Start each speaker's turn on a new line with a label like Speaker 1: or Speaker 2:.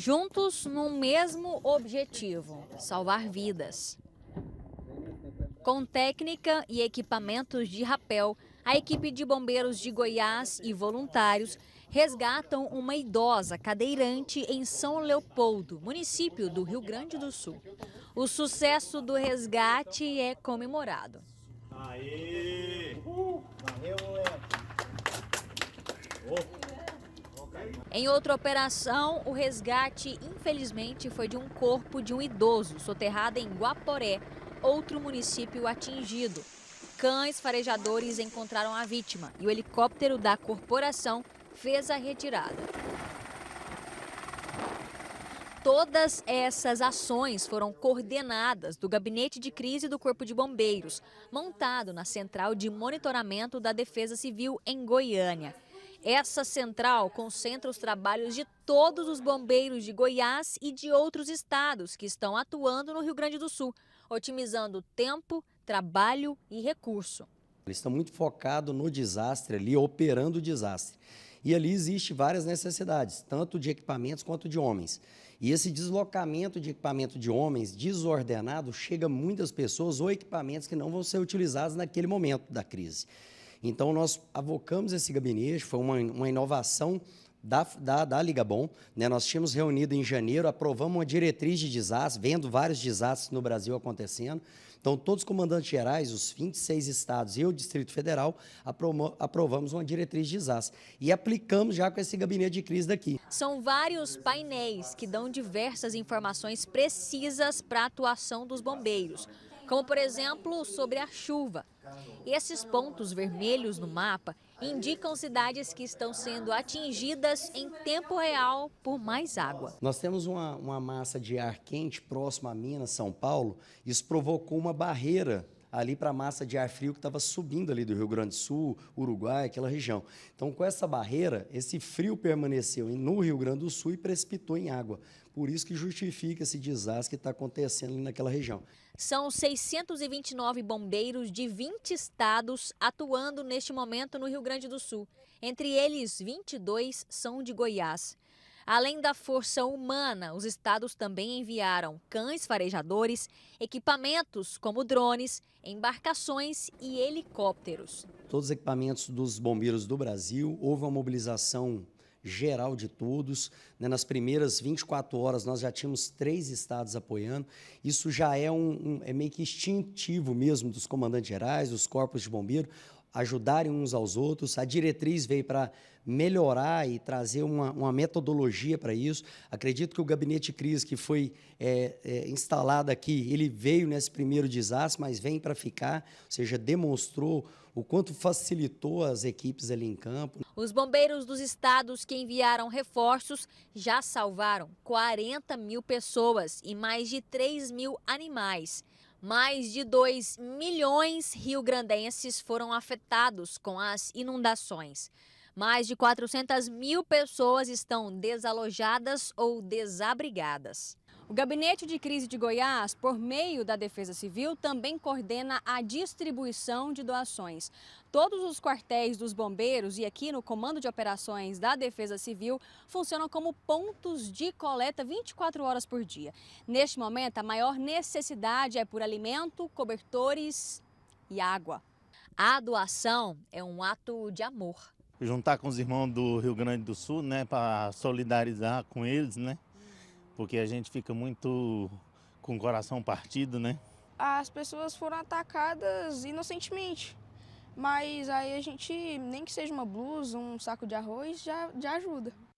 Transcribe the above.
Speaker 1: juntos no mesmo objetivo: salvar vidas. Com técnica e equipamentos de rapel, a equipe de bombeiros de Goiás e voluntários resgatam uma idosa cadeirante em São Leopoldo, município do Rio Grande do Sul. O sucesso do resgate é comemorado. Aê! Em outra operação, o resgate, infelizmente, foi de um corpo de um idoso soterrado em Guaporé, outro município atingido. Cães farejadores encontraram a vítima e o helicóptero da corporação fez a retirada. Todas essas ações foram coordenadas do Gabinete de Crise do Corpo de Bombeiros, montado na Central de Monitoramento da Defesa Civil em Goiânia. Essa central concentra os trabalhos de todos os bombeiros de Goiás e de outros estados que estão atuando no Rio Grande do Sul, otimizando tempo, trabalho e recurso.
Speaker 2: Eles estão muito focados no desastre ali, operando o desastre. E ali existe várias necessidades, tanto de equipamentos quanto de homens. E esse deslocamento de equipamento de homens desordenado chega a muitas pessoas ou equipamentos que não vão ser utilizados naquele momento da crise. Então, nós avocamos esse gabinete, foi uma, uma inovação da, da, da, Liga Bom. Né? Nós tínhamos reunido em janeiro, aprovamos uma diretriz de desastres, vendo vários desastres no Brasil acontecendo. Então, todos os comandantes gerais, os 26 estados e o Distrito Federal, aprovamos uma diretriz de desastre e aplicamos já com esse gabinete de crise daqui.
Speaker 1: São vários painéis que dão diversas informações precisas para a atuação dos bombeiros como por exemplo sobre a chuva. esses pontos vermelhos no mapa indicam cidades que estão sendo atingidas em tempo real por mais água.
Speaker 2: Nós temos uma, uma massa de ar quente próxima a Minas, São Paulo. Isso provocou uma barreira ali para a massa de ar frio que estava subindo ali do Rio Grande do Sul, Uruguai, aquela região. Então, com essa barreira, esse frio permaneceu no Rio Grande do Sul e precipitou em água. Por isso que justifica esse desastre que está acontecendo ali naquela região.
Speaker 1: São 629 bombeiros de 20 estados atuando neste momento no Rio Grande do Sul. Entre eles, 22 são de Goiás. Além da força humana, os estados também enviaram cães farejadores, equipamentos como drones, embarcações e helicópteros.
Speaker 2: Todos os equipamentos dos bombeiros do Brasil, houve uma mobilização geral de todos. Né? Nas primeiras 24 horas, nós já tínhamos três estados apoiando. Isso já é, um, um, é meio que instintivo mesmo dos comandantes gerais, dos corpos de bombeiro ajudarem uns aos outros. A diretriz veio para melhorar e trazer uma, uma metodologia para isso. Acredito que o gabinete crise que foi é, é, instalado aqui, ele veio nesse primeiro desastre, mas vem para ficar, ou seja, demonstrou o quanto facilitou as equipes ali em campo.
Speaker 1: Os bombeiros dos estados que enviaram reforços já salvaram 40 mil pessoas e mais de 3 mil animais. Mais de 2 milhões rio-grandenses foram afetados com as inundações. Mais de 400 mil pessoas estão desalojadas ou desabrigadas. O Gabinete de Crise de Goiás, por meio da Defesa Civil, também coordena a distribuição de doações. Todos os quartéis dos bombeiros e aqui no Comando de Operações da Defesa Civil funcionam como pontos de coleta 24 horas por dia. Neste momento, a maior necessidade é por alimento, cobertores e água. A doação é um ato de amor
Speaker 2: juntar com os irmãos do Rio Grande do Sul, né, para solidarizar com eles, né? Porque a gente fica muito com o coração partido, né?
Speaker 1: As pessoas foram atacadas inocentemente. Mas aí a gente, nem que seja uma blusa, um saco de arroz, já, já ajuda.